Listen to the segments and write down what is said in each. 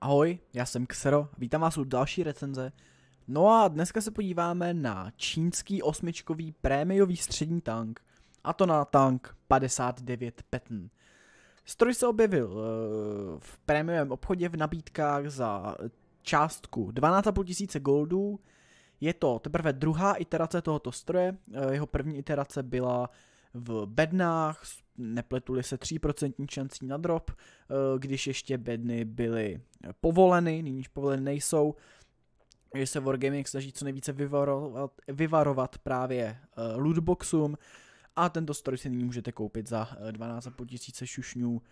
Ahoj, já jsem Xero, vítám vás u další recenze. No a dneska se podíváme na čínský osmičkový prémiový střední tank, a to na tank 59 Petn. Stroj se objevil eh, v prémiovém obchodě v nabídkách za částku 12,5 tisíce goldů. Je to teprve druhá iterace tohoto stroje, eh, jeho první iterace byla v bednách s nepletuli se 3% šancí na drop, eh, když ještě bedny byly povoleny, nyní povoleny nejsou, že se Wargaming snaží co nejvíce vyvarovat, vyvarovat právě eh, lootboxům a tento stroj si nyní můžete koupit za 12,5 eh, tisíce šušňů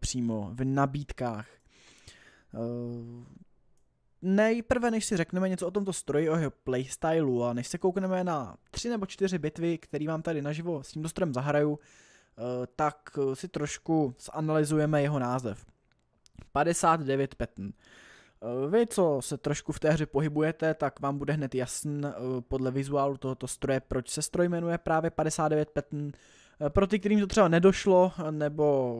přímo v nabídkách. Nejprve, než si řekneme něco o tomto stroji, o jeho playstylu a než se koukneme na tři nebo čtyři bitvy, které vám tady naživo s tímto strojem zahraju, Eh, tak eh, si trošku zanalizujeme jeho název. 59 petn. Eh, vy, co se trošku v té hře pohybujete, tak vám bude hned jasný podle vizuálu tohoto stroje, proč se stroj jmenuje právě 59 petn. Pro ty, kterým to třeba nedošlo, nebo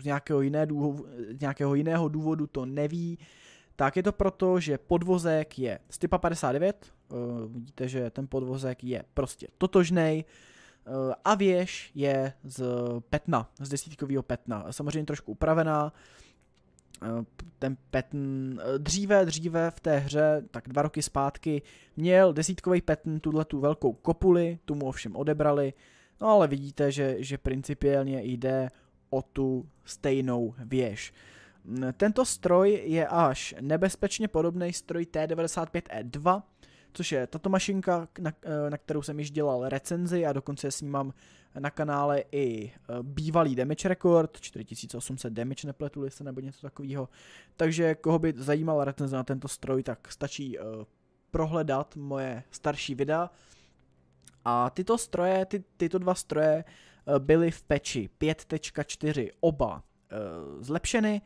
z nějakého, jiné důvodu, z nějakého jiného důvodu to neví, tak je to proto, že podvozek je z typa 59, vidíte, že ten podvozek je prostě totožnej, Eh, a věž je z petna, z desítkového petna. Samozřejmě trošku upravená, eh, ten petn eh, dříve, dříve v té hře, tak dva roky zpátky, měl desítkový petn tuhle tu velkou kopuli, tu mu ovšem odebrali, no ale vidíte, že, že principiálně jde o tu stejnou věž. Tento stroj je až nebezpečně podobný stroj T95E2, což je tato mašinka, na, eh, na kterou jsem již dělal recenzi a dokonce snímám na kanále i eh, bývalý damage record, 4800 damage nepletuli se nebo něco takového. Takže koho by zajímala recenze na tento stroj, tak stačí eh, prohledat moje starší videa. A tyto stroje, ty, tyto dva stroje byly v peči 5.4 oba zlepšeny.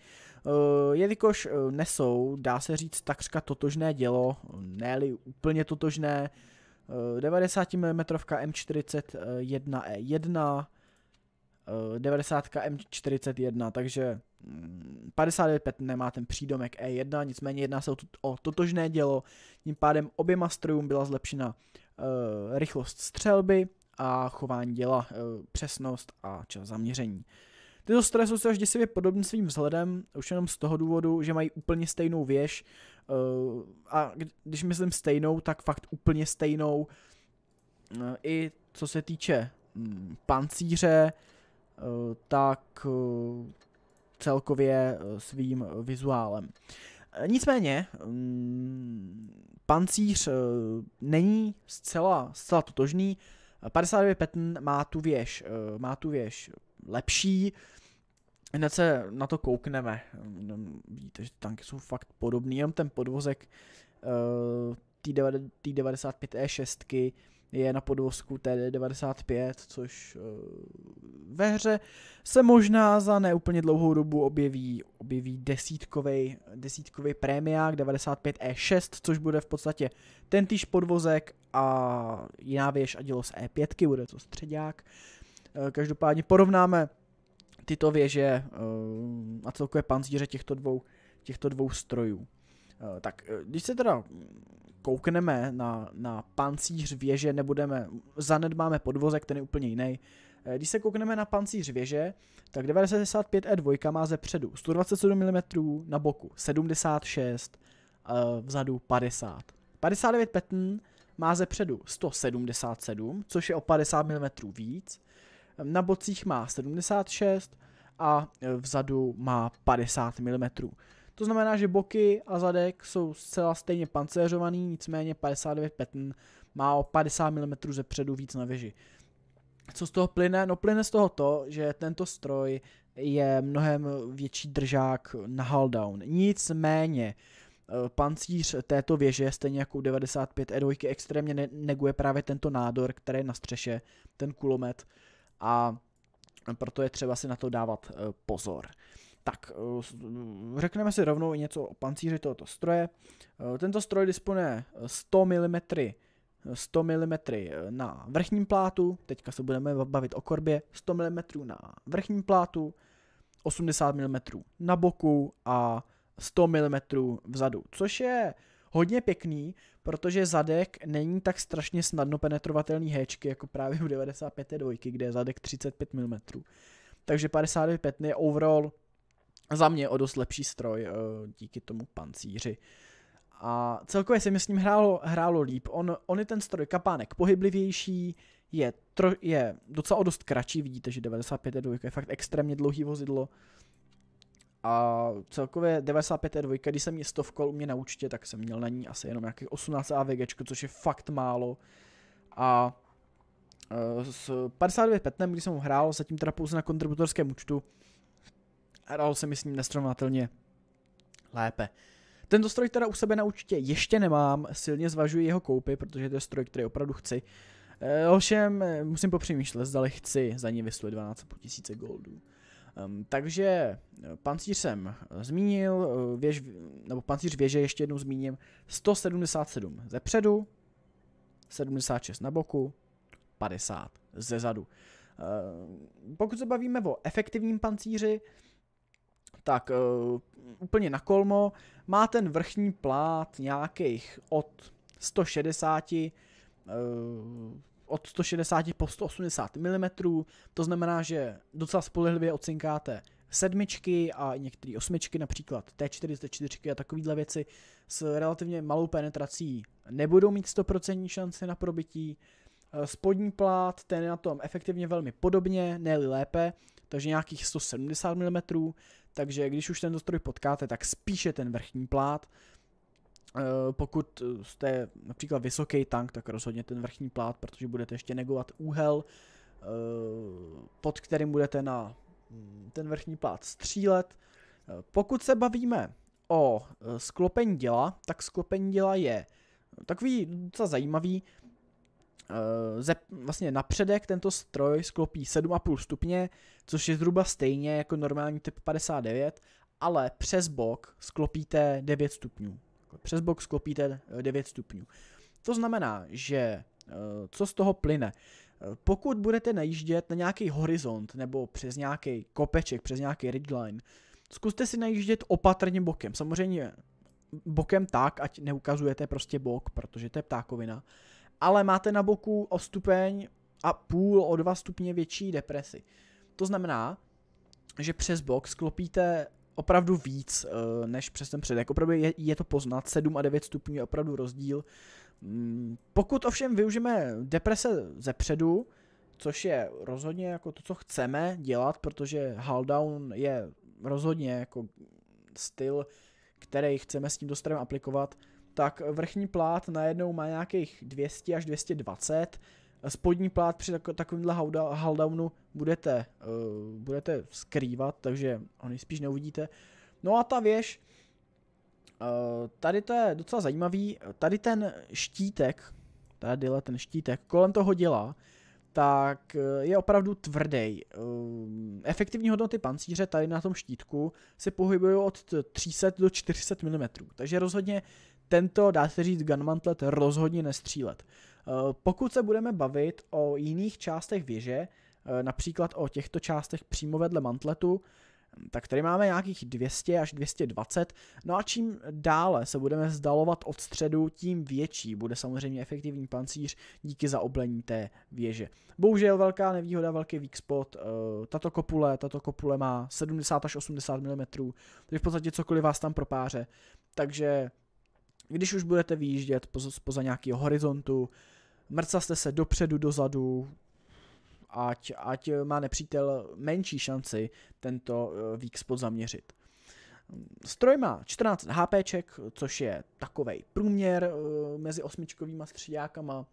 Eh, jelikož eh, nesou, dá se říct, takřka totožné dělo, ne úplně totožné, 90 eh, e mm M41E1, 90 M41, takže 59 nemá ten přídomek E1, nicméně jedná se o, o totožné dělo, tím pádem oběma strojům byla zlepšena rychlost střelby a chování děla, přesnost a čas zaměření. Tyto stresy jsou až děsivě podobné svým vzhledem, už jenom z toho důvodu, že mají úplně stejnou věž uh, a když myslím stejnou, tak fakt úplně stejnou uh, i co se týče um, pancíře, uh, tak uh, celkově uh, svým vizuálem. Nicméně, um, pancíř uh, není zcela, zcela totožný. 52 Petn má tu věž, uh, má tu věž lepší. Hned se na to koukneme. Vidíte, že ty tanky jsou fakt podobný, jenom ten podvozek uh, eh, T95E6 e je na podvozku TD95, což uh, ve hře se možná za neúplně dlouhou dobu objeví, objeví desítkovej, desítkovej prémiák 95E6, e což bude v podstatě tentýž podvozek a jiná věž a dělo z E5, bude to středák. Uh, Eh, každopádně porovnáme tyto věže eh, a celkové panzíře těchto dvou, těchto dvou strojů. Eh, tak když se teda koukneme na, na pancíř věže, nebudeme, zanedbáme podvozek, ten je úplně jiný. Když se koukneme na pancíř věže, tak 95 e 2 má ze předu 127 mm, na boku 76, vzadu 50. 59 petn má ze předu 177, což je o 50 mm víc, na bocích má 76 a e, vzadu má 50 mm. To znamená, že boky a zadek jsou zcela stejně pancéřovaný, nicméně 59 Patton má o 50 mm ze předu víc na věži. Co z toho plyne? No plyne z toho to, že tento stroj je mnohem větší držák na down. Nicméně e, pancíř této věže, stejně jako u 95 E2, extrémně neguje právě tento nádor, který je na střeše, ten kulomet, a proto je třeba si na to dávat eh, pozor. Tak, eh, mm, řekneme si rovnou i něco o pancíři tohoto stroje. Eh, tento stroj disponuje 100 mm 100 mm na vrchním plátu, teďka se budeme bavit o korbě, 100 mm na vrchním plátu, 80 mm na boku a 100 mm vzadu, což je hodně pěkný, protože zadek není tak strašně snadno penetrovatelný héčky, jako právě u 95 dvojky, kde je zadek 35 mm. Takže 55 je overall za mě o dost lepší stroj eh, díky tomu pancíři. A celkově se mi s ním hrálo, hrálo líp. On, on je ten stroj kapánek pohyblivější, je, tro, je docela o dost kratší, vidíte, že 95 je fakt extrémně dlouhý vozidlo, a celkově 95 E2, když jsem mě stovkol u mě na účtě, tak jsem měl na ní asi jenom nějakých 18 AVG, což je fakt málo. A e, s 52 petnem, když jsem ho hrál, zatím teda pouze na kontributorském účtu, hrál se mi s ním nestrovnatelně lépe. Tento stroj teda u sebe na účtě ještě nemám, silně zvažuji jeho koupy, protože to je stroj, který opravdu chci. E, ovšem, e, musím popřemýšlet, zda chci za ní vysluit 12,5 tisíce goldů. Um, takže eh, pancíř jsem eh, zmínil, eh, věž, nebo pancíř věže ještě jednou zmíním, 177 ze předu, 76 na boku, 50 ze zadu. Um, pokud se bavíme o efektivním pancíři, tak uh, úplně na kolmo má ten vrchní plát nějakých od 160 od 160 po 180 mm, to znamená, že docela spolehlivě ocinkáte sedmičky a některé osmičky, například T44 a takovéhle věci s relativně malou penetrací nebudou mít 100% šanci na probití. Eh, spodní plát, ten je na tom efektivně velmi podobně, ne lépe, takže nějakých 170 mm, takže když už ten dostroj potkáte, tak spíše ten vrchní plát, Eh, pokud jste například vysoký tank, tak rozhodně ten vrchní plát, protože budete ještě negovat úhel, eh, pod kterým budete na hm, ten vrchní plát střílet. Eh, pokud se bavíme o sklopení děla, tak sklopení děla je takový docela zajímavý. Ze, vlastně napředek tento stroj sklopí 7,5 stupně, což je zhruba stejně jako normální typ 59, ale přes bok sklopíte 9 stupňů takhle, přes bok sklopíte 9 eh, stupňů. To znamená, že eh, co z toho plyne? Eh, pokud budete najíždět na nějaký horizont nebo přes nějaký kopeček, přes nějaký ridgeline, zkuste si najíždět opatrně bokem. Samozřejmě mm, bokem tak, ať neukazujete prostě bok, protože to je ptákovina, ale máte na boku o stupeň a půl, o dva stupně větší depresi. To znamená, že přes bok sklopíte opravdu víc eh, než přes ten předek. Jako opravdu je, je to poznat, 7 a 9 stupňů je opravdu rozdíl. Mm, pokud ovšem využijeme deprese ze předu, což je rozhodně jako to, co chceme dělat, protože Haldown je rozhodně jako styl, který chceme s tím dostrojem aplikovat, tak vrchní plát najednou má nějakých 200 až 220, spodní plát při takovémhle haldownu budete, uh, budete skrývat, takže ho nejspíš neuvidíte. No a ta věž, uh, tady to je docela zajímavý, tady ten štítek, tady ten štítek, kolem toho dělá, tak eh, je opravdu tvrdý. Efektivní hodnoty pancíře tady na tom štítku se pohybují od 300 do 400 mm, takže rozhodně tento, dá se říct, gunmantlet rozhodně nestřílet. Eh, pokud se budeme bavit o jiných částech věže, eh, například o těchto částech přímo vedle mantletu, tak tady máme nějakých 200 až 220. No a čím dále se budeme vzdalovat od středu, tím větší bude samozřejmě efektivní pancíř díky zaoblení té věže. Bohužel velká nevýhoda, velký weak spot, eh, tato kopule, tato kopule má 70 až 80 mm, takže v podstatě cokoliv vás tam propáře. Takže když už budete výjíždět poza, poza nějakého horizontu, mrcasne se dopředu, dozadu, ať, ať eh, má nepřítel menší šanci tento weak eh, spot zaměřit. Stroj má 14 HPček, což je takový průměr eh, mezi osmičkovými střídákama.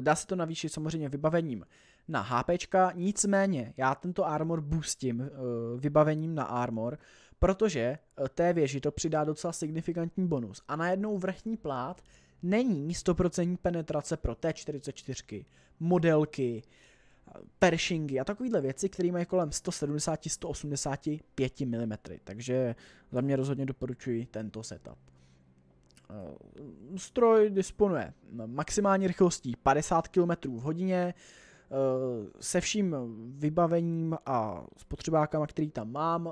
Dá se to navýšit samozřejmě vybavením na HPčka, nicméně já tento armor boostím vybavením na armor, protože té věži to přidá docela signifikantní bonus. A najednou vrchní plát není 100% penetrace pro T44, modelky, pershingy a takovéhle věci, které mají kolem 170-185 mm. Takže za mě rozhodně doporučuji tento setup. Eh, stroj disponuje maximální rychlostí 50 km v hodině, eh, se vším vybavením a spotřebákama, který tam mám,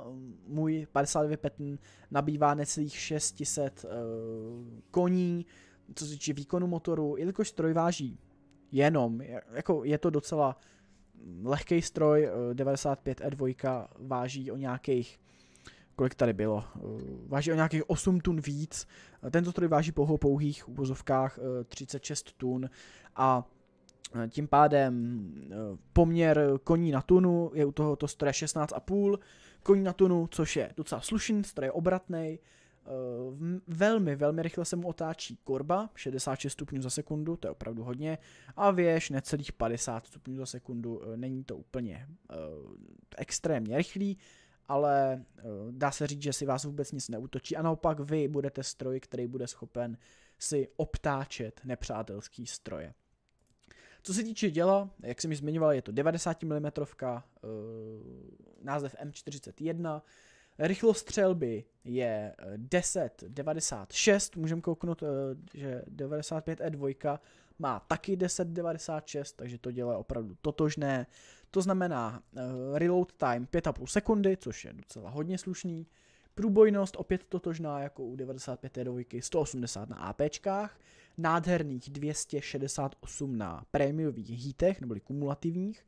můj 52 Petn nabývá necelých 600 eh, koní, co se týče výkonu motoru, jelikož stroj váží jenom, jako je to docela lehký stroj, 95 eh, E2 váží o nějakých kolik tady bylo, eh, váží o nějakých 8 tun víc, tento stroj váží po pouhých uvozovkách 36 eh, tun a tím pádem poměr koní na tunu je u tohoto stroje 16,5 koní na tunu, což je docela slušný, stroj je obratnej, Eh, velmi, velmi rychle se mu otáčí korba, 66 stupňů za sekundu, to je opravdu hodně, a věž necelých 50 stupňů za sekundu, eh, není to úplně eh, extrémně rychlý, ale dá se říct, že si vás vůbec nic neutočí a naopak vy budete stroj, který bude schopen si obtáčet nepřátelský stroje. Co se týče děla, jak jsem mi zmiňoval, je to 90 mm, název M41, Rychlost střelby je 10,96, eh, můžeme kouknout, eh, že 95E2 e má taky 10,96, takže to dělá opravdu totožné. To znamená eh, reload time 5,5 sekundy, což je docela hodně slušný. Průbojnost opět totožná jako u 95E2, 180 e na APčkách, nádherných 268 na prémiových hítech, neboli kumulativních,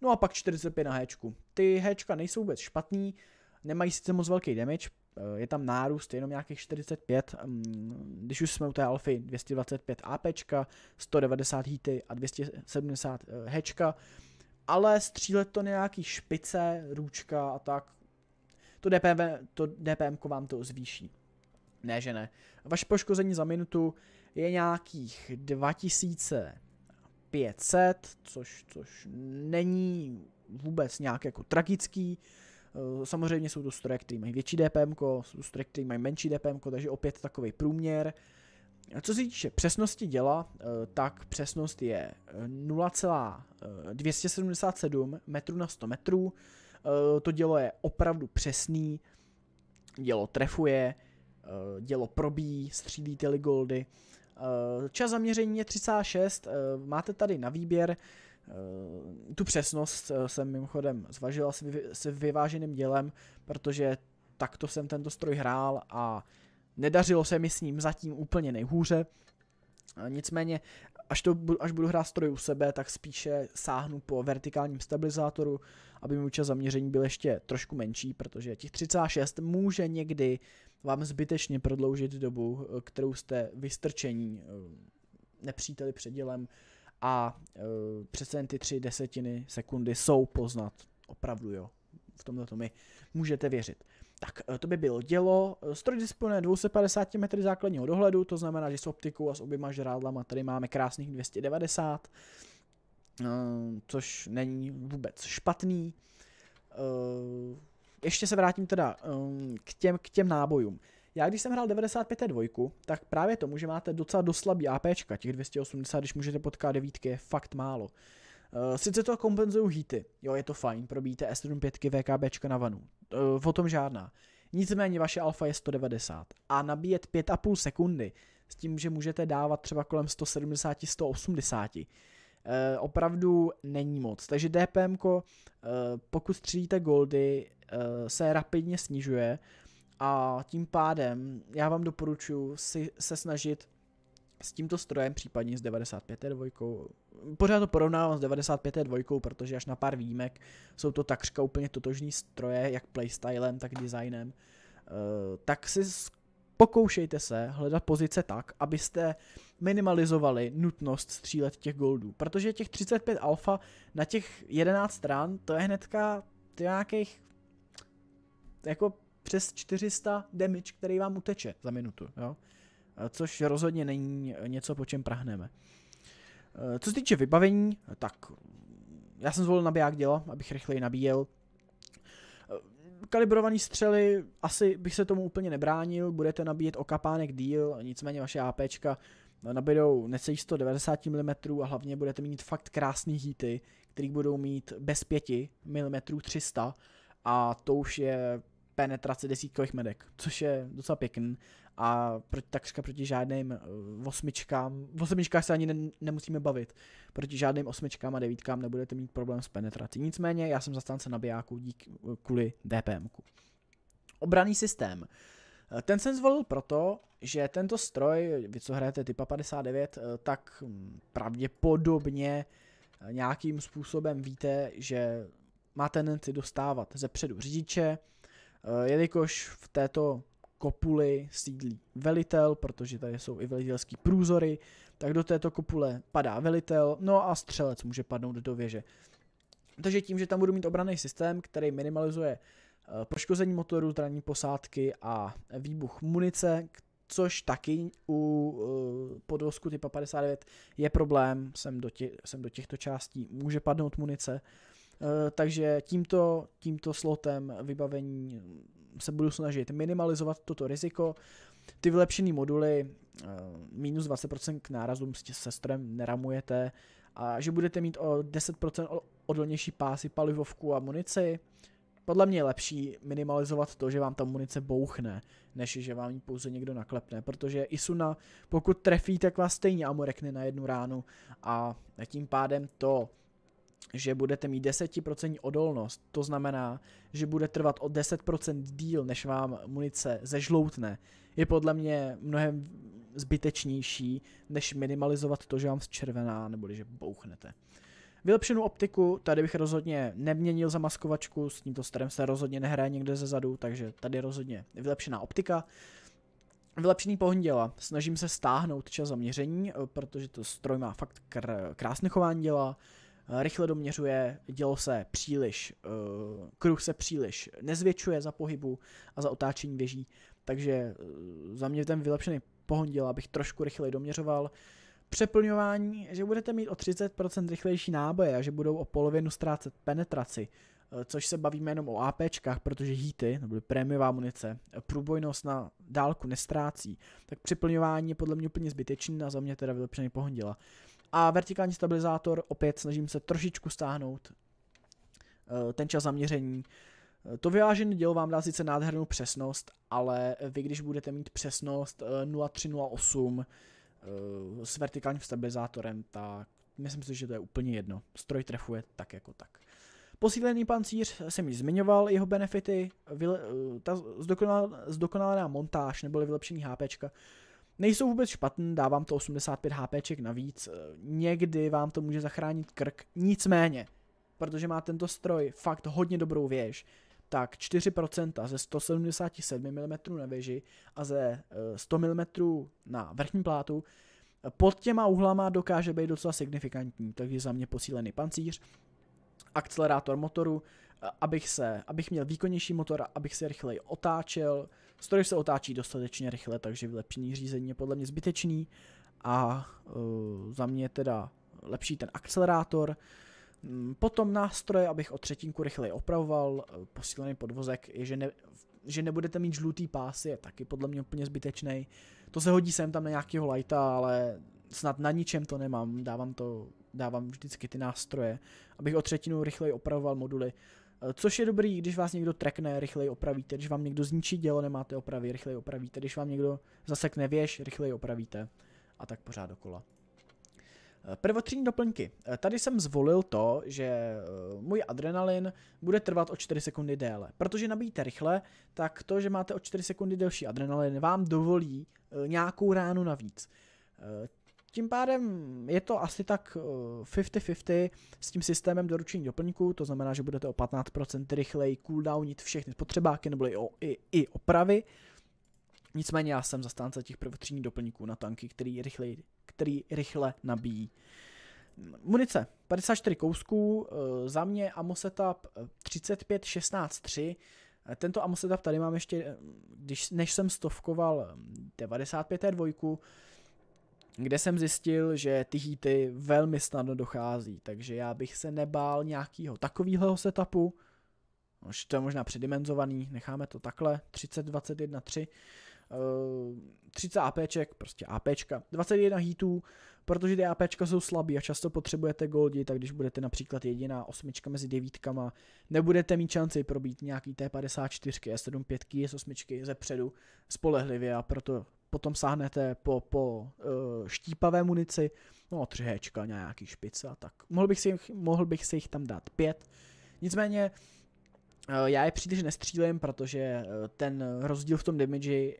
no a pak 45 na Hčku. Ty Hčka nejsou vůbec špatný, Nemají sice moc velký damage, eh, je tam nárůst jenom nějakých 45, mm, když už jsme u té alfy 225 AP, 190 hity a 270 eh, hečka, ale střílet to nějaký špice, růčka a tak, to, DPM, to DPM vám to zvýší. Ne, že ne. Vaše poškození za minutu je nějakých 2500, což, což není vůbec nějak jako tragický. Uh, Eh, samozřejmě jsou to stroje, které mají větší DPM, jsou to stroje, které mají menší DPM, takže opět takový průměr. Co se týče přesnosti děla, eh, tak přesnost je 0,277 eh, metrů na 100 metrů. To dělo je opravdu přesný, dělo trefuje, dělo probíjí, střílí ty goldy. Čas zaměření je 36, máte tady na výběr Eh, tu přesnost eh, jsem mimochodem zvažil asi s vyváženým dělem, protože takto jsem tento stroj hrál a nedařilo se mi s ním zatím úplně nejhůře. Eh, nicméně, až, to, až budu hrát stroj u sebe, tak spíše sáhnu po vertikálním stabilizátoru, aby mi čas zaměření byl ještě trošku menší, protože těch 36 může někdy vám zbytečně prodloužit dobu, kterou jste vystrčení nepříteli dělem, a e, přece jen ty tři desetiny sekundy jsou poznat. Opravdu jo. V tomhle to mi můžete věřit. Tak eh, to by bylo dělo. Stroj disponuje 250 m základního dohledu, to znamená, že s optikou a s oběma žrádlama tady máme krásných 290, e, eh, což není vůbec špatný. ještě se vrátím teda um, k, těm, k těm nábojům. Já když jsem hrál 95 dvojku, tak právě tomu, že máte docela doslabý APčka, těch 280, když můžete potkat devítky, je fakt málo. Uh, sice to kompenzují hity, jo, je to fajn, probíte S75 VKBčka na vanu, uh, o tom žádná. Nicméně vaše alfa je 190 a nabíjet 5,5 sekundy s tím, že můžete dávat třeba kolem 170, 180, uh, opravdu není moc. Takže DPM, uh, eh, pokud střídíte goldy, uh, se rapidně snižuje a tím pádem já vám doporučuji si, se snažit s tímto strojem, případně s 95 dvojkou. Pořád to porovnávám s 95 dvojkou, protože až na pár výjimek jsou to takřka úplně totožní stroje, jak playstylem, tak designem. Uh, tak si pokoušejte se hledat pozice tak, abyste minimalizovali nutnost střílet těch goldů, protože těch 35 alfa na těch 11 stran, to je hnedka nějakých jako přes 400 damage, který vám uteče za minutu, jo? Eh, což rozhodně není něco, po čem prahneme. Eh, co se týče vybavení, tak já jsem zvolil nabiják děla, abych rychleji nabíjel. Eh, kalibrovaný střely, asi bych se tomu úplně nebránil, budete nabíjet o kapánek díl, nicméně vaše APčka nabídou necelých 190 mm a hlavně budete mít fakt krásný hity, který budou mít bez 5 mm 300 a to už je penetraci desítkových medek, což je docela pěkný a proti, takřka proti žádným eh, osmičkám, v osmičkách se ani ne, nemusíme bavit, proti žádným osmičkám a devítkám nebudete mít problém s penetrací. Nicméně já jsem zastánce nabijáků díky eh, kvůli DPM. -ku. Obraný systém. Eh, ten jsem zvolil proto, že tento stroj, vy co hrajete typa 59, tak hm, pravděpodobně nějakým způsobem víte, že má tendenci dostávat ze předu řidiče, Eh, jelikož v této kopuli sídlí velitel, protože tady jsou i velitelský průzory, tak do této kopule padá velitel, no a střelec může padnout do věže. Takže tím, že tam budu mít obraný systém, který minimalizuje eh, poškození motoru, zranění posádky a výbuch munice, což taky u eh, podvozku typa 59 je problém, sem do, tě, sem do těchto částí může padnout munice, Eh, takže tímto, tímto slotem vybavení se budu snažit minimalizovat toto riziko. Ty vylepšené moduly eh, minus 20% k nárazům se strojem neramujete a že budete mít o 10% odolnější pásy palivovku a munici. Podle mě je lepší minimalizovat to, že vám ta munice bouchne, než že vám ji pouze někdo naklepne, protože Isuna, pokud trefí, tak vás stejně amorekne na jednu ránu a tím pádem to že budete mít 10% odolnost, to znamená, že bude trvat o 10% díl, než vám munice zežloutne, je podle mě mnohem zbytečnější, než minimalizovat to, že vám zčervená, nebo že bouchnete. Vylepšenou optiku, tady bych rozhodně neměnil maskovačku, s tímto starem se rozhodně nehraje někde zezadu, takže tady rozhodně vylepšená optika. Vylepšený pohon děla. Snažím se stáhnout čas zaměření, protože to stroj má fakt kr- krásné chování děla. Eh, rychle doměřuje, dělo se příliš, eh, kruh se příliš nezvětšuje za pohybu a za otáčení věží, takže eh, za mě ten vylepšený pohon děl, abych trošku rychleji doměřoval. Přeplňování, že budete mít o 30% rychlejší náboje a že budou o polovinu ztrácet penetraci, což se bavíme jenom o APčkách, protože hýty, nebo prémiová munice, průbojnost na dálku nestrácí, tak přeplňování je podle mě úplně zbytečný a za mě teda vylepšený pohon děla. A vertikální stabilizátor opět snažím se trošičku stáhnout eh, ten čas zaměření. Eh, to vyvážené dělo vám dá sice nádhernou přesnost, ale vy když budete mít přesnost 0.308 eh, s vertikálním stabilizátorem, tak myslím si, že to je úplně jedno. Stroj trefuje tak jako tak. Posílený pancíř, jsem již zmiňoval jeho benefity, vyle, ta zdokonal, zdokonalená montáž neboli vylepšení HPčka Nejsou vůbec špatný, dávám to 85 HPček navíc, eh, někdy vám to může zachránit krk, nicméně, protože má tento stroj fakt hodně dobrou věž, tak 4% ze 177 mm na věži a ze 100 eh, mm na vrchní plátu eh, pod těma uhlama dokáže být docela signifikantní, takže za mě posílený pancíř, akcelerátor motoru, abych, se, abych měl výkonnější motor, abych se rychleji otáčel, Stroj se otáčí dostatečně rychle, takže vylepšení řízení je podle mě zbytečný a uh, za mě teda lepší ten akcelerátor. Mm, potom nástroje, abych o třetinku rychleji opravoval, e, posílený podvozek, je, že, ne, že nebudete mít žlutý pás, je taky podle mě úplně zbytečný. To se hodí sem tam na nějakého lighta, ale snad na ničem to nemám, dávám to, dávám vždycky ty nástroje, abych o třetinu rychleji opravoval moduly. Eh, což je dobrý, když vás někdo trekne, rychleji opravíte, když vám někdo zničí dělo, nemáte opravy, rychleji opravíte, když vám někdo zasekne věž, rychleji opravíte a tak pořád dokola. Eh, Prvotřídní doplňky. Eh, tady jsem zvolil to, že můj adrenalin bude trvat o 4 sekundy déle. Protože nabíjíte rychle, tak to, že máte o 4 sekundy delší adrenalin, vám dovolí nějakou ránu navíc tím pádem je to asi tak 50-50 eh, s tím systémem doručení doplňků, to znamená, že budete o 15% rychleji cooldownit všechny potřebáky nebo i, i, i opravy. Nicméně já jsem zastánce těch prvotřídních doplňků na tanky, který, rychlej, který rychle nabíjí. Munice 54 kousků, eh, za mě Amo Setup 35 16 3. Tento Amo Setup tady mám ještě, eh, když, než jsem stovkoval 95 dvojku, kde jsem zjistil, že ty hýty velmi snadno dochází, takže já bych se nebál nějakého takového setupu, už to je možná předimenzovaný, necháme to takhle, 30, 21, 3, 30 APček, prostě APčka, 21 hítů, protože ty APčka jsou slabý a často potřebujete goldy, tak když budete například jediná osmička mezi devítkama, nebudete mít šanci probít nějaký T54, S75, S8 ze předu spolehlivě a proto potom sáhnete po, po uh, štípavé munici, no 3 nějaký špice a tak. Mohl bych, si, jich, mohl bych si jich tam dát pět, nicméně uh, já je příliš nestřílím, protože uh, ten rozdíl v tom damage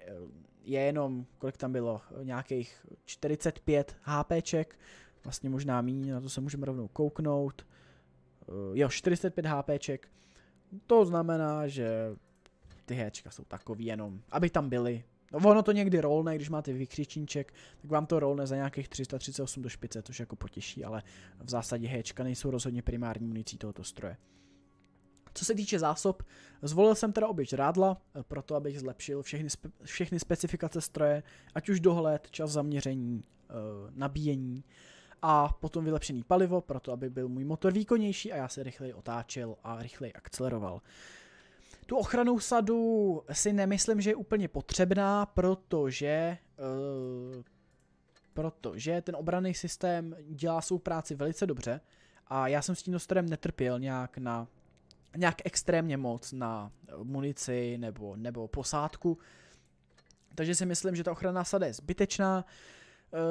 je jenom, kolik tam bylo, nějakých 45 HPček, vlastně možná méně, na to se můžeme rovnou kouknout. Jo, 45 HPček, to znamená, že ty Hčka jsou takový jenom, aby tam byly, No, ono to někdy rolne, když máte vykřičníček, tak vám to rolne za nějakých 338 do špice, což jako potěší, ale v zásadě hečka nejsou rozhodně primární municí tohoto stroje. Co se týče zásob, zvolil jsem teda oběť rádla, eh, proto abych zlepšil všechny, spe- všechny specifikace stroje, ať už dohled, čas zaměření, eh, nabíjení a potom vylepšený palivo, proto aby byl můj motor výkonnější a já se rychleji otáčel a rychleji akceleroval. Tu ochranu sadu si nemyslím, že je úplně potřebná, protože... Uh, protože ten obranný systém dělá svou práci velice dobře a já jsem s tím dostorem netrpěl nějak na nějak extrémně moc na munici nebo, nebo posádku. Takže si myslím, že ta ochrana sada je zbytečná.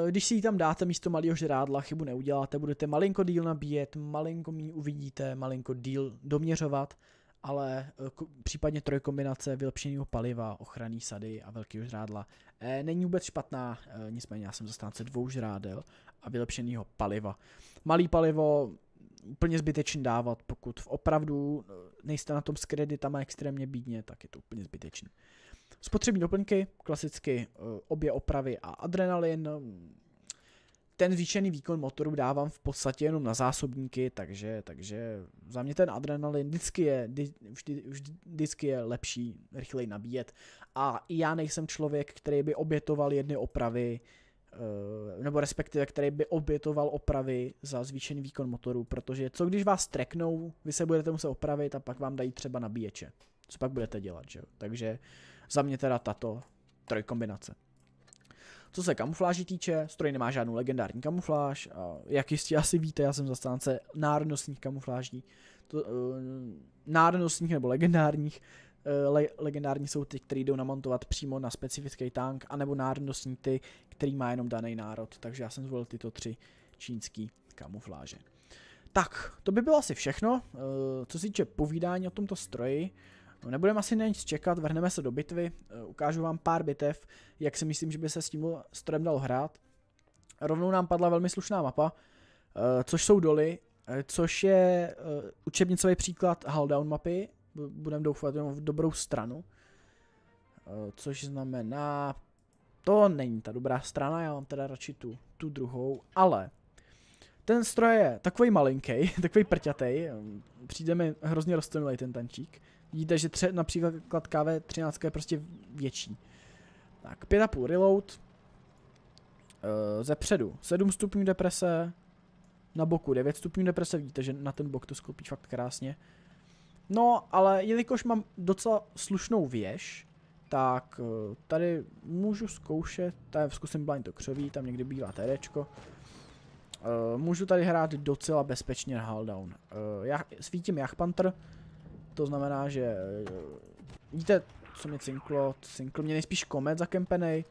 Eh, když si ji tam dáte místo malého žrádla, chybu neuděláte, budete malinko díl nabíjet, malinko míň uvidíte, malinko díl doměřovat ale eh, případně trojkombinace vylepšeného paliva, ochranný sady a velkého žrádla e, není vůbec špatná, e, nicméně já jsem zastánce dvou žrádel a vylepšeného paliva. Malý palivo úplně zbytečný dávat, pokud v opravdu nejste na tom s kreditama extrémně bídně, tak je to úplně zbytečný. Spotřební doplňky, klasicky obě opravy a adrenalin, ten zvýšený výkon motoru dávám v podstatě jenom na zásobníky, takže, takže za mě ten adrenalin vždycky je, vždy, vždycky je lepší rychleji nabíjet. A já nejsem člověk, který by obětoval jedny opravy, eh, nebo respektive který by obětoval opravy za zvýšený výkon motoru, protože co když vás treknou, vy se budete muset opravit a pak vám dají třeba nabíječe. Co pak budete dělat, že jo? Takže za mě teda tato trojkombinace. Co se kamufláži týče, stroj nemá žádnou legendární kamufláž. A jak jistě asi víte, já jsem zastánce národnostních kamufláží. To, uh, národnostních nebo legendárních. Eh, le- legendární jsou ty, které jdou namontovat přímo na specifický tank, anebo národnostní ty, který má jenom daný národ. Takže já jsem zvolil tyto tři čínský kamufláže. Tak, to by bylo asi všechno, eh, co se týče povídání o tomto stroji. No, nebudeme asi na nic čekat, vrhneme se do bitvy, eh, ukážu vám pár bitev, jak si myslím, že by se s tím strojem dal hrát. Rovnou nám padla velmi slušná mapa, eh, což jsou doly, eh, což je učebnicový příklad haldown mapy, budeme doufat jenom v dobrou stranu. Což znamená, to není ta dobrá strana, já mám teda radši tu, tu druhou, ale ten stroj je takový malinký, takový prťatej, ehm, přijde mi hrozně roztomilej ten tančík. Vidíte, že tře, například KV13 je prostě větší. Tak, 5,5 reload. Eh, ze předu 7 stupňů deprese. Na boku 9 stupňů deprese, vidíte, že na ten bok to sklopí fakt krásně. No, ale jelikož mám docela slušnou věž, tak eh, tady můžu zkoušet, tady zkusím blind to křoví, tam někdy bývá terečko. Eh, můžu tady hrát docela bezpečně na Halldown. Já svítím Jachpanter, to znamená, že... Eh, vidíte, co mi cinklo? Cinkl mě nejspíš komet zakempenej.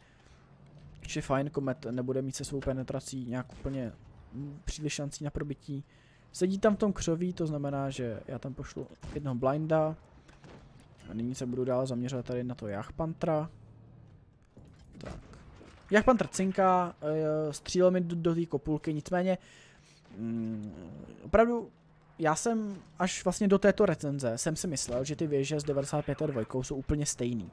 Ještě fajn, komet nebude mít se svou penetrací nějak úplně mm, příliš šancí na probití. Sedí tam v tom křoví, to znamená, že já tam pošlu jednoho blinda. A nyní se budu dál zaměřovat tady na to Jachpantra. Tak. Jachpantr cinká, eh, střílel mi do, do té kopulky, nicméně mm, opravdu já jsem až vlastně do této recenze jsem si myslel, že ty věže s 95 a 2 jsou úplně stejný.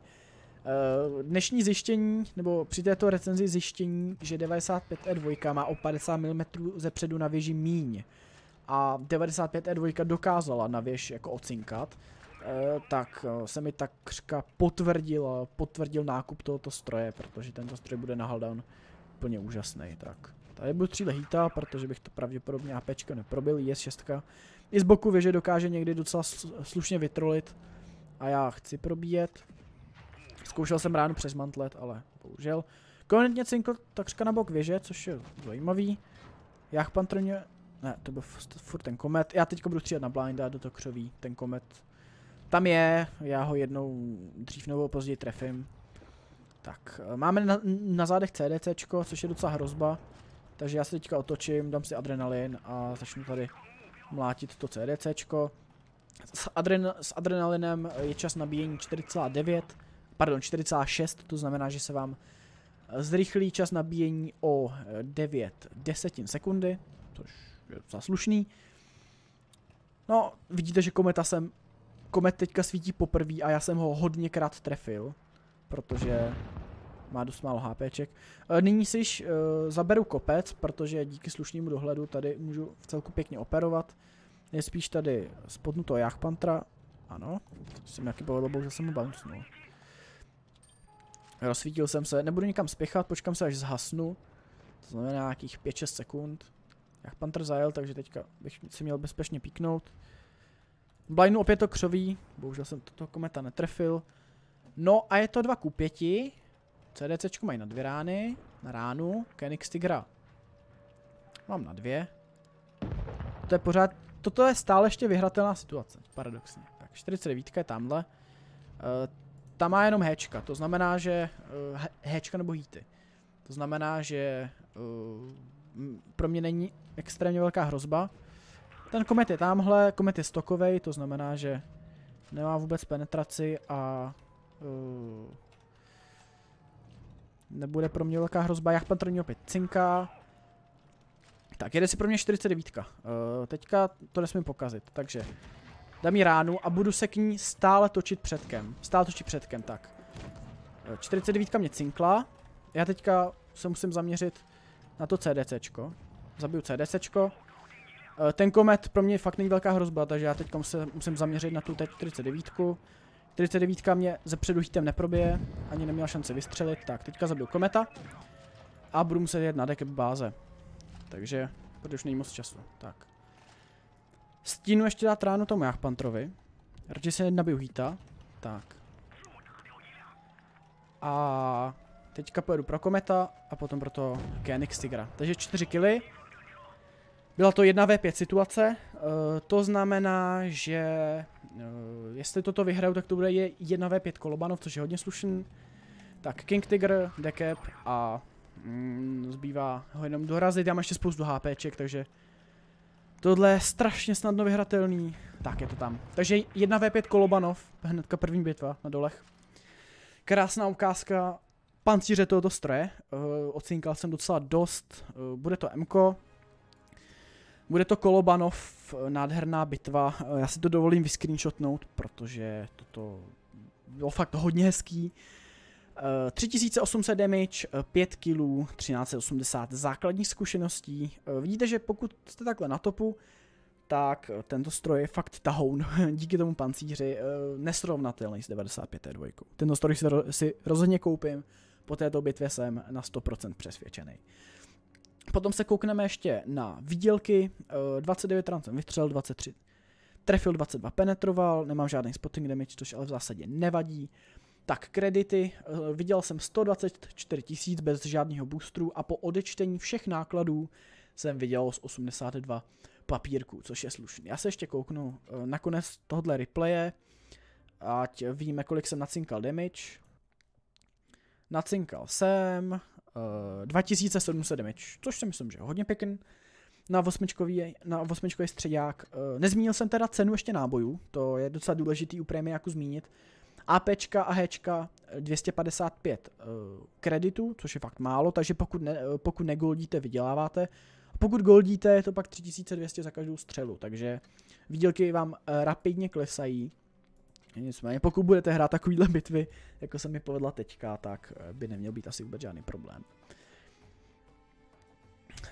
Eh, dnešní zjištění, nebo při této recenzi zjištění, že 95 a 2 má o 50 mm ze předu na věži míň a 95 a 2 dokázala na věž jako ocinkat, eh, tak eh, se mi takřka potvrdil, potvrdil nákup tohoto stroje, protože tento stroj bude na Haldown úplně úžasný. Tak. Tady budu tříle hýta, protože bych to pravděpodobně APčko neprobil, je 6 I z boku věže dokáže někdy docela slušně vytrolit. A já chci probíjet. Zkoušel jsem ráno přes mantlet, ale bohužel. Konečně cinkl takřka na bok věže, což je zajímavý. Jach pantroně... Ne, to byl furt ten komet. Já teďka budu střílet na blinda do toho křoví, ten komet. Tam je, já ho jednou dřív nebo později trefím. Tak, e, máme na, na zádech CDCčko, což je docela hrozba. Takže já se teďka otočím, dám si adrenalin a začnu tady mlátit to CDCčko. S, adren s adrenalinem je čas nabíjení 4,9, pardon 4,6, to znamená, že se vám zrychlí čas nabíjení o 9 desetin sekundy, což je docela slušný. No, vidíte, že kometa jsem, komet teďka svítí poprvé a já jsem ho hodněkrát trefil, protože má dost málo HPček. Eh, nyní si již eh, zaberu kopec, protože díky slušnému dohledu tady můžu v celku pěkně operovat. Je spíš tady spodnuto jachpantra. Ano, jsem nějaký povedl, že jsem mu bouncnul. Rozsvítil jsem se, nebudu nikam spěchat, počkám se až zhasnu. To znamená nějakých 5-6 sekund. Jak Panther zajel, takže teďka bych si měl bezpečně píknout. Blindu opět to křoví, bohužel jsem toto kometa netrefil. No a je to 2 ku 5. CDC mají na dvě rány, na ránu, Kenix Tigra. Mám na dvě. To je pořád, toto je stále ještě vyhratelná situace, paradoxně. Tak 49 je tamhle. Uh, ta má jenom hečka, to znamená, že uh, eh, hečka nebo hýty. To znamená, že uh, pro mě není extrémně velká hrozba. Ten komet je tamhle, komet je stokovej, to znamená, že nemá vůbec penetraci a uh, Nebude pro mě velká hrozba. Jak patrní opět cinka. Tak, jede si pro mě 49. Uh, eh, teďka to nesmím pokazit, takže dám jí ránu a budu se k ní stále točit předkem. Stále točit předkem, tak. 49 eh, mě cinkla. Já teďka se musím zaměřit na to CDCčko. Zabiju CDCčko. Eh, ten komet pro mě fakt není velká hrozba, takže já teďka musím, musím zaměřit na tu T49. 49 mě ze předu hitem neprobije, ani neměl šanci vystřelit. Tak, teďka zabiju kometa. A budu muset jet na deck báze. Takže, protože už není moc času. Tak. Stínu ještě dát ránu tomu Jachpantrovi. Radši se nabiju hita. Tak. A teďka pojedu pro Kometa a potom pro to Tigra. Takže 4 kily. Byla to 1v5 situace. uh, to znamená, že uh, jestli toto vyhraju, tak to bude je 1v5 kolobanov, což je hodně slušný. Tak King Tiger, Decap a mm, zbývá ho jenom dorazit. Já mám ještě spoustu HPček, takže tohle je strašně snadno vyhratelný. Tak je to tam. Takže 1v5 kolobanov, hnedka první bitva na dolech. Krásná ukázka pancíře tohoto stroje. Uh, eh, ocínkal jsem docela dost. Uh, bude to Mko, bude to Kolobanov, eh, nádherná bitva. Eh, já si to dovolím vyscreenshotnout, protože toto bylo fakt hodně hezký. 3800 eh, damage, 5 kg, 1380 základních zkušeností. Vidíte, že pokud jste takhle na topu, tak tento stroj je fakt tahoun díky tomu pancíři nesrovnatelný s 95 Tento stroj si rozhodně koupím, po této bitvě jsem na 100% přesvědčený. Potom se koukneme ještě na výdělky. 29 eh, ran jsem vystřelil, 23 trefil, 22 penetroval, nemám žádný spotting damage, což ale v zásadě nevadí. Tak kredity, eh, viděl jsem 124 tisíc bez žádného boostru a po odečtení všech nákladů jsem viděl z 82 papírků, což je slušný. Já se ještě kouknu eh, na konec tohohle replaye, ať víme, kolik jsem nacinkal damage. Nacinkal jsem 2700 eh, damage, což si myslím, že je hodně pěkný. Na osmičkový, na osmičkový středák. Uh, nezmínil jsem teda cenu ještě nábojů, to je docela důležitý u jako zmínit. APčka a Hčka 255 uh, eh, kreditů, což je fakt málo, takže pokud, ne, pokud negoldíte, vyděláváte. Pokud goldíte, je to pak 3200 za každou střelu, takže výdělky vám rapidně klesají. Nicméně pokud budete hrát takovýhle bitvy, jako se mi povedla teďka, tak eh, by neměl být asi vůbec žádný problém.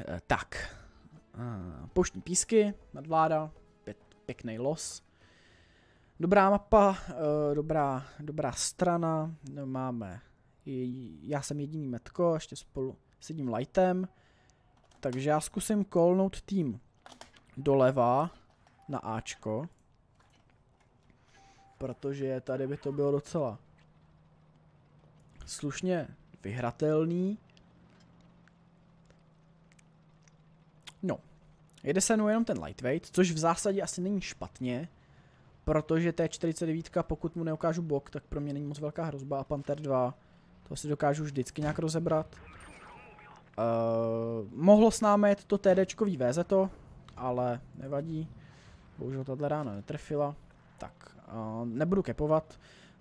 Eh, tak. Eh, poštní písky, nadvláda, pěkný los. Dobrá mapa, dobrá, dobrá strana, máme, já jsem jediný metko, ještě spolu s jedním lightem, takže já zkusím kolnout tým doleva na Ačko protože tady by to bylo docela slušně vyhratelný. No, jede se jenom ten lightweight, což v zásadě asi není špatně, protože T49, pokud mu neukážu bok, tak pro mě není moc velká hrozba a Panther 2, to si dokážu vždycky nějak rozebrat. Uh, mohlo s námi to TDčkový VZ to, ale nevadí. Bohužel tato ráno netrfila. Tak, uh, nebudu kepovat.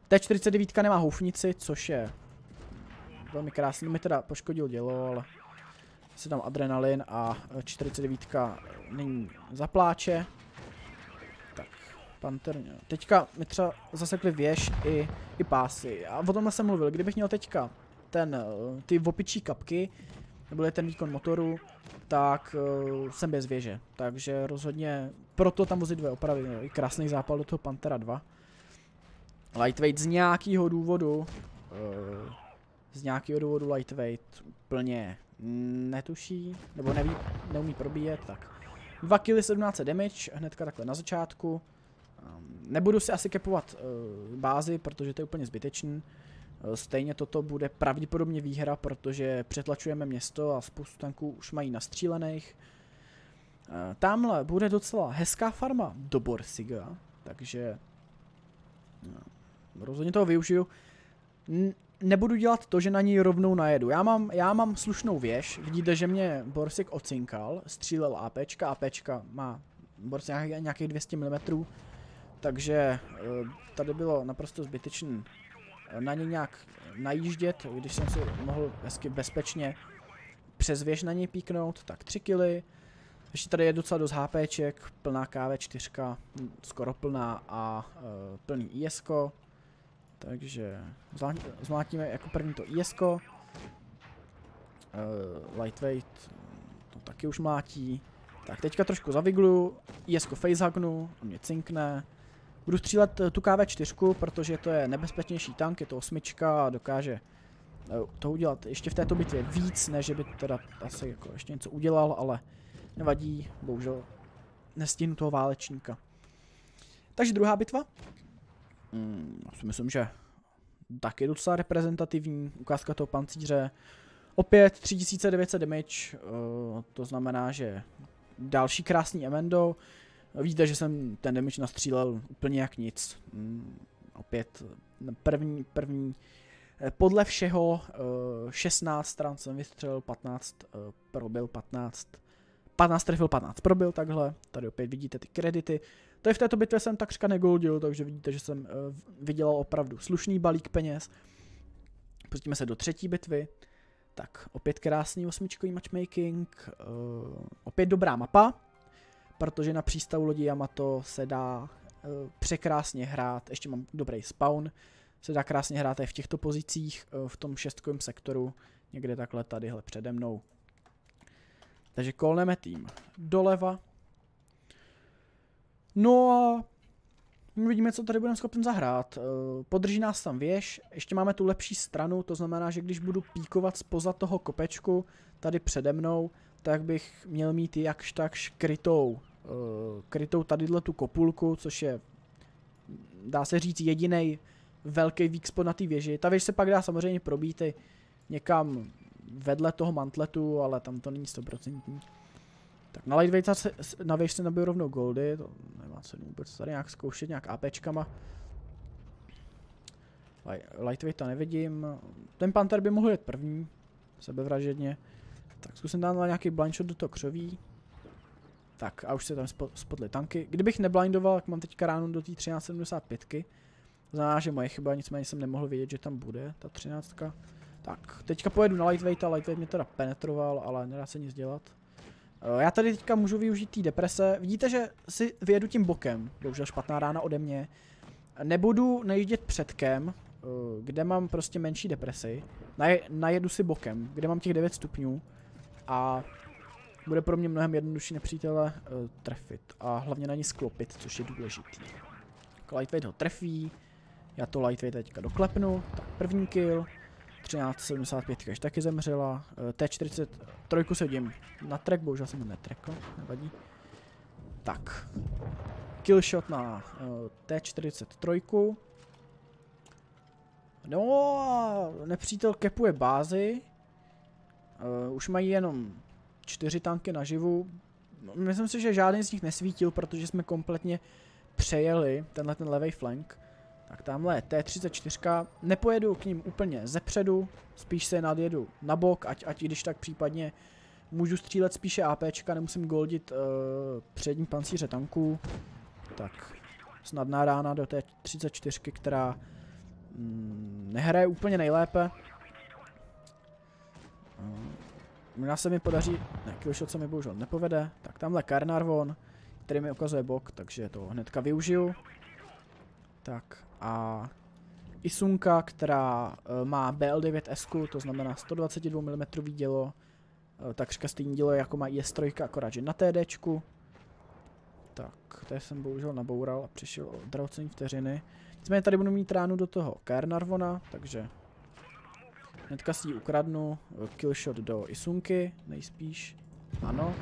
T49 nemá houfnici, což je velmi krásný. No, mi teda poškodil dělo, ale se tam adrenalin a 49 není zapláče. Tak, panter. Teďka mi třeba zasekli věž i, i pásy. A o tomhle jsem mluvil. Kdybych měl teďka ten, eh, ty vopičí kapky, nebo je ten výkon motoru, tak uh, jsem bez věže. Takže rozhodně proto tam vozit dvě opravy. i krásný zápal do toho Pantera 2. Lightweight z nějakého důvodu uh, z nějakého důvodu lightweight úplně netuší, nebo neví, neumí probíjet, tak 2 kg 17 damage, hnedka takhle na začátku. Um, nebudu si asi kepovat uh, bázi, protože to je úplně zbytečný. Eh, stejně toto bude pravděpodobně výhra, protože přetlačujeme město a spoustu tanků už mají nastřílených. Eh, tamhle bude docela hezká farma do Borsiga, takže no, rozhodně toho využiju. N nebudu dělat to, že na ní rovnou najedu. Já mám, já mám slušnou věž, vidíte, že mě Borsik ocinkal, střílel APčka, APčka má Borsik nějakých 200 mm, takže tady bylo naprosto zbytečný na ně nějak najíždět, když jsem si mohl hezky bezpečně přes věž na ně píknout, tak 3 kily. Ještě tady je docela dost HPček, plná KV4, hm, skoro plná a e, plný IS. -ko. Takže zmlátíme jako první to IS. E, lightweight to taky už mlátí. Tak teďka trošku zaviglu, IS facehugnu, on mě cinkne. Budu střílet eh, tu KV4, protože to je nebezpečnější tank, je to osmička a dokáže eh, to udělat ještě v této bitvě víc, než by teda asi jako ještě něco udělal, ale nevadí, bohužel nestihnu toho válečníka. Takže druhá bitva. Hmm, si myslím, že taky docela reprezentativní ukázka toho pancíře. Opět 3900 damage, uh, to znamená, že další krásný Emendo. Víte, že jsem ten damage nastřílel úplně jak nic. Mm, opět první, první. Eh, podle všeho 16 eh, stran jsem vystřelil, 15 eh, probil, 15 15 trefil, 15 probil, takhle. Tady opět vidíte ty kredity. To je v této bitvě jsem takřka negoldil, takže vidíte, že jsem vydělal opravdu slušný balík peněz. Pustíme se do třetí bitvy. Tak, opět krásný osmičkový matchmaking, opět dobrá mapa protože na přístavu lodi Yamato se dá eh, překrásně hrát, ještě mám dobrý spawn, se dá krásně hrát i v těchto pozicích, eh, v tom šestkovém sektoru, někde takhle tadyhle přede mnou. Takže kolneme tým doleva. No a uvidíme, co tady budeme schopni zahrát. Eh, podrží nás tam věž, ještě máme tu lepší stranu, to znamená, že když budu píkovat spoza toho kopečku, tady přede mnou, tak bych měl mít jakž tak škrytou Eh, krytou tadyhle tu kopulku, což je dá se říct jediný velký výkspo na té věži. Ta věž se pak dá samozřejmě probít i někam vedle toho mantletu, ale tam to není stoprocentní. Tak na lightweight se, na věž se nabiju rovnou goldy, to nemá cenu vůbec tady nějak zkoušet, nějak APčkama. Lightweighta nevidím, ten panter by mohl jet první, sebevražedně. Tak zkusím dát na nějaký blindshot do toho křoví. Tak a už se tam spodly tanky. Kdybych neblindoval, tak mám teďka ránu do té 1375. -ky. Znamená, že moje chyba, nicméně jsem nemohl vědět, že tam bude ta 13. -ka. Tak, teďka pojedu na lightweight a lightweight mě teda penetroval, ale nedá se nic dělat. Eh, já tady teďka můžu využít té deprese. Vidíte, že si vyjedu tím bokem. Bohužel špatná rána ode mě. Nebudu najíždět předkem, eh, kde mám prostě menší depresi. najedu si bokem, kde mám těch 9 stupňů. A bude pro mě mnohem jednodušší nepřítele uh, trefit a hlavně na ní sklopit, což je důležitý. Lightweight ho trefí, já to Lightweight teďka doklepnu, tak první kill, 1375 až taky zemřela, uh, T43 se hodím na track, bohužel jsem ho netrekl, nevadí. Tak, killshot na uh, eh, T43, No, nepřítel kepuje bázy. Uh, eh, už mají jenom čtyři tanky naživu. No, myslím si, že žádný z nich nesvítil, protože jsme kompletně přejeli tenhle ten levý flank. Tak tamhle T34, nepojedu k ním úplně předu, spíš se nadjedu na bok, ať, ať když tak případně můžu střílet spíše APčka, nemusím goldit uh, přední pancíře tanků. Tak snadná rána do té 34, která mm, nehraje úplně nejlépe. Eh, Možná se mi podaří, ne, Killshot co mi bohužel nepovede. Tak tamhle Karnarvon, který mi ukazuje bok, takže to hnedka využiju. Tak a Isunka, která eh, má BL9S, to znamená 122 mm dělo, eh, takřka stejný dělo jako má IS3, akorát že na TD. Tak, to jsem bohužel naboural a přišel o drahocený vteřiny. Nicméně tady budu mít ránu do toho Karnarvona, takže Hnedka si ji ukradnu. Killshot do Isunky, nejspíš. Ano.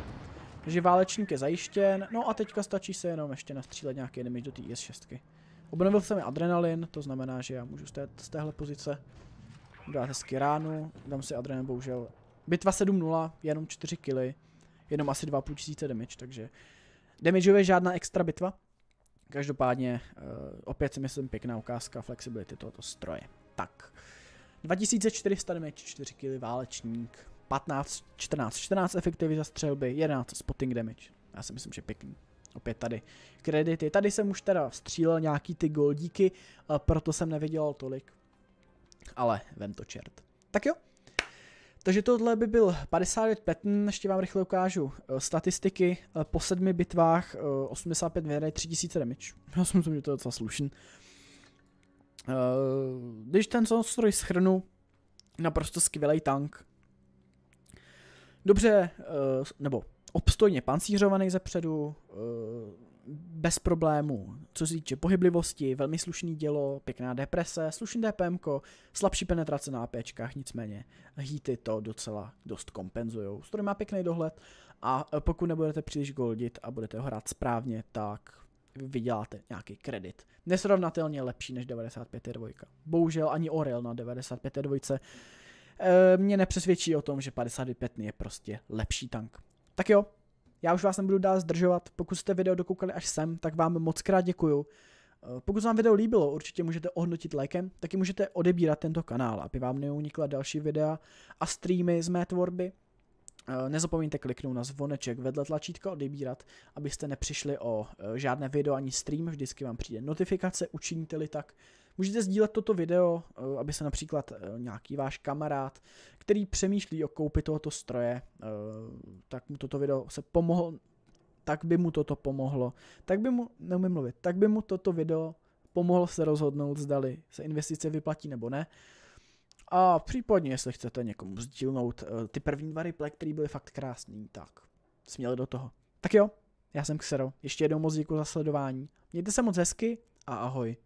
Takže válečník je zajištěn. No a teďka stačí se jenom ještě nastřílet nějaký damage do té IS-6. Obnovil jsem mi adrenalin, to znamená, že já můžu z, té, z téhle pozice dát hezky ránu. Dám si adrenalin, bohužel. Bitva 7-0, jenom 4 killy, jenom asi 2,5 tisíce damage, takže damageově žádná extra bitva. Každopádně, uh, opět si myslím, pěkná ukázka flexibility tohoto stroje. Tak. 2400 damage, 4 kg válečník, 15, 14, 14 za střelby, 11 spotting damage. Já si myslím, že pěkný. Opět tady kredity. Tady jsem už teda střílel nějaký ty goldíky, proto jsem nevydělal tolik. Ale vem to čert. Tak jo. Takže tohle by byl 55 petn, ještě vám rychle ukážu e, statistiky. E, po sedmi bitvách 85 věry, 3000 damage. Já si myslím, že to je docela slušný. Eh, když ten soustroj schrnu, naprosto skvělý tank. Dobře, eh, nebo obstojně pancířovaný zepředu, eh, bez problémů, co se týče pohyblivosti, velmi slušný dělo, pěkná deprese, slušný DPM, slabší penetrace na APčkách, nicméně hýty to docela dost kompenzují. Stroj má pěkný dohled a pokud nebudete příliš goldit a budete ho hrát správně, tak vyděláte nějaký kredit. Nesrovnatelně lepší než 95 dvojka. Bohužel ani Orel na 95 dvojce eh, mě nepřesvědčí o tom, že 55 je prostě lepší tank. Tak jo, já už vás nebudu dál zdržovat, pokud jste video dokoukali až sem, tak vám moc krát děkuju. Eh, pokud se vám video líbilo, určitě můžete ohodnotit lajkem, taky můžete odebírat tento kanál, aby vám neunikla další videa a streamy z mé tvorby. Eh, nezapomeňte kliknout na zvoneček vedle tlačítko odebírat, abyste nepřišli o eh, žádné video ani stream, vždycky vám přijde notifikace, učiníte-li tak. Můžete sdílet toto video, eh, aby se například nějaký váš kamarád, který přemýšlí o koupi tohoto stroje, tak mu toto video se pomohlo, tak by mu toto pomohlo, tak by mu, neumím mluvit, tak by mu toto video pomohlo se rozhodnout, zdali se investice vyplatí nebo ne. A případně, jestli chcete někomu sdílnout eh, ty první dva replay, které byly fakt krásný, tak směli do toho. Tak jo, já jsem Xero, ještě jednou moc děkuji za sledování. Mějte se moc hezky a ahoj.